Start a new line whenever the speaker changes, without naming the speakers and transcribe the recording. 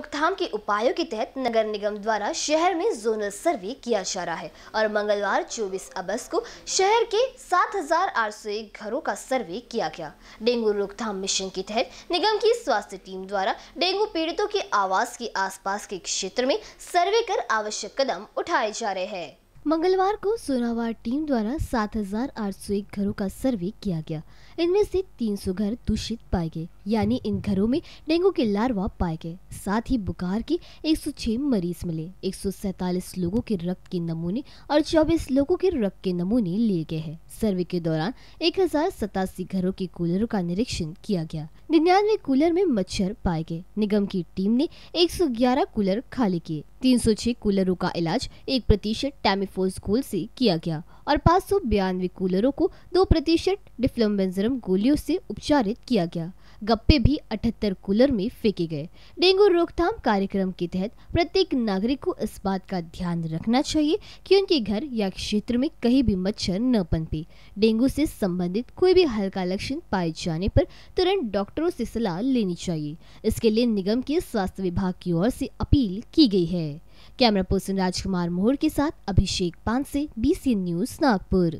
रोकथाम के उपायों के तहत नगर निगम द्वारा शहर में जोनल सर्वे किया जा रहा है और मंगलवार 24 अगस्त को शहर के 7,801 घरों का सर्वे किया गया डेंगू रोकथाम मिशन के तहत निगम की स्वास्थ्य टीम द्वारा डेंगू पीड़ितों के आवास के आसपास के क्षेत्र में सर्वे कर आवश्यक कदम उठाए जा रहे हैं मंगलवार को सोनावार टीम द्वारा 7,801 घरों का सर्वे किया गया इनमें से 300 घर दूषित पाए गए यानी इन घरों में डेंगू के लार्वा पाए गए साथ ही बुखार के 106 मरीज मिले सैतालीस लोगों के रक्त के नमूने और 24 लोगों के रक्त के नमूने लिए गए हैं सर्वे के दौरान एक घरों के कूलरों का निरीक्षण किया गया निन्यानवे कूलर में मच्छर पाए गए निगम की टीम ने 111 कूलर खाली किए 306 कूलरों का इलाज एक प्रतिशत टैमिफोस गोल से किया गया और पाँच सौ बयानवे कूलरों को दो प्रतिशत डिफ्लोमेंजरम गोलियों से उपचारित किया गया गप्पे भी अठहत्तर कूलर में फेंके गए डेंगू रोकथाम कार्यक्रम के तहत प्रत्येक नागरिक को इस बात का ध्यान रखना चाहिए कि उनके घर या क्षेत्र में कहीं भी मच्छर न पनपे डेंगू से संबंधित कोई भी हल्का लक्षण पाए जाने पर तुरंत डॉक्टरों से सलाह लेनी चाहिए इसके लिए निगम के स्वास्थ्य विभाग की ओर से अपील की गई है कैमरा पर्सन राजकुमार मोहर के साथ अभिषेक पांसे बी न्यूज नागपुर